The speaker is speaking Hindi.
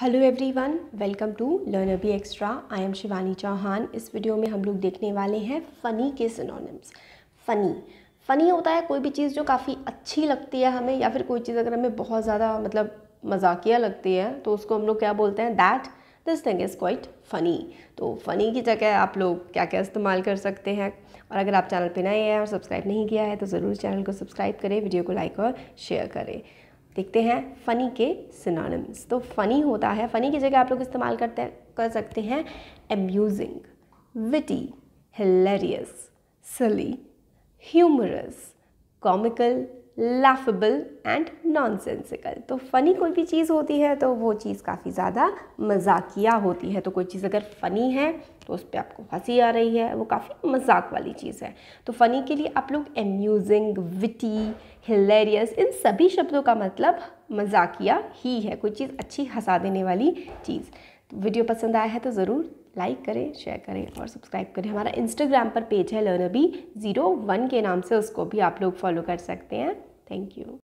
hello everyone welcome to learner B extra I am Shivani Chauhan इस वीडियो में हम लोग देखने वाले हैं फ़नी के सिनोनिम्स फ़नी फ़नी होता है कोई भी चीज़ जो काफ़ी अच्छी लगती है हमें या फिर कोई चीज़ अगर हमें बहुत ज़्यादा मतलब मजाकिया लगती है तो उसको हम लोग क्या बोलते हैं that this thing is quite funny तो फ़नी की जगह आप लोग क्या क्या इस्तेमाल कर सकते हैं और अगर आप चैनल पर नए हैं और सब्सक्राइब नहीं किया है तो ज़रूर चैनल को सब्सक्राइब करें वीडियो को लाइक और शेयर करें देखते हैं फ़नी के सिनोनिम्स तो फ़नी होता है फ़नी की जगह आप लोग इस्तेमाल करते कर सकते हैं amusing witty hilarious silly humorous comical laughable and nonsensical तो फ़नी कोई भी चीज़ होती है तो वो चीज़ काफ़ी ज़्यादा मजाकिया होती है तो कोई चीज़ अगर फ़नी है तो उस पर आपको हंसी आ रही है वो काफ़ी मजाक वाली चीज़ है तो फ़नी के लिए आप लोग एम्यूजिंग विटी हिलेरियस इन सभी शब्दों का मतलब मजाकिया ही है कोई चीज़ अच्छी हंसा देने वाली चीज़ तो वीडियो पसंद आया है तो ज़रूर लाइक करें शेयर करें और सब्सक्राइब करें हमारा इंस्टाग्राम पर पेज है लर्नबी ज़ीरो वन के नाम से उसको भी आप लोग फॉलो कर सकते हैं थैंक यू